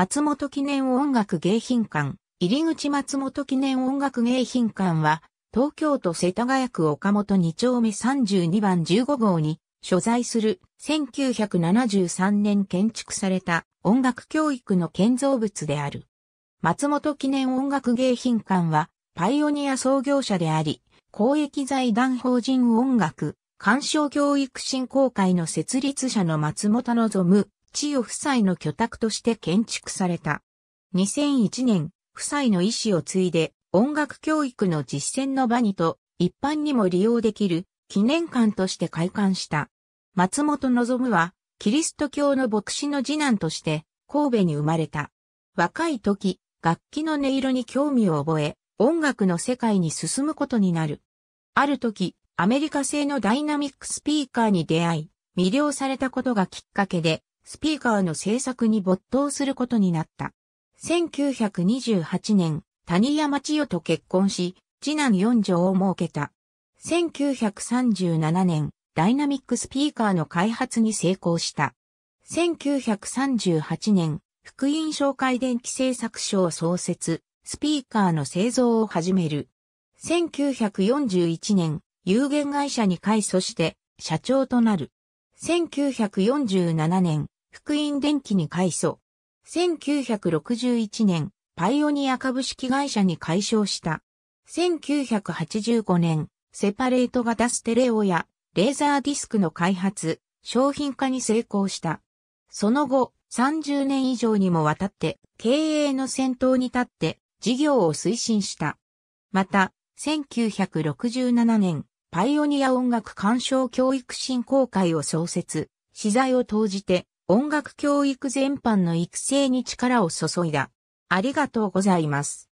松本記念音楽芸品館、入口松本記念音楽芸品館は、東京都世田谷区岡本2丁目32番15号に所在する1973年建築された音楽教育の建造物である。松本記念音楽芸品館はパイオニア創業者であり、公益財団法人音楽、鑑賞教育振興会の設立者の松本望千代夫妻の居宅として建築された。2001年、夫妻の意思を継いで音楽教育の実践の場にと一般にも利用できる記念館として開館した。松本望はキリスト教の牧師の次男として神戸に生まれた。若い時、楽器の音色に興味を覚え、音楽の世界に進むことになる。ある時、アメリカ製のダイナミックスピーカーに出会い、魅了されたことがきっかけで、スピーカーの制作に没頭することになった。1928年、谷山千代と結婚し、次男四女を設けた。1937年、ダイナミックスピーカーの開発に成功した。1938年、福音商会電気製作所を創設、スピーカーの製造を始める。1941年、有限会社に改組して、社長となる。1947年、福音電機に改装。1961年、パイオニア株式会社に改称した。1985年、セパレート型ステレオやレーザーディスクの開発、商品化に成功した。その後、30年以上にもわたって経営の先頭に立って事業を推進した。また、1967年、パイオニア音楽鑑賞教育振興会を創設、資材を投じて音楽教育全般の育成に力を注いだ。ありがとうございます。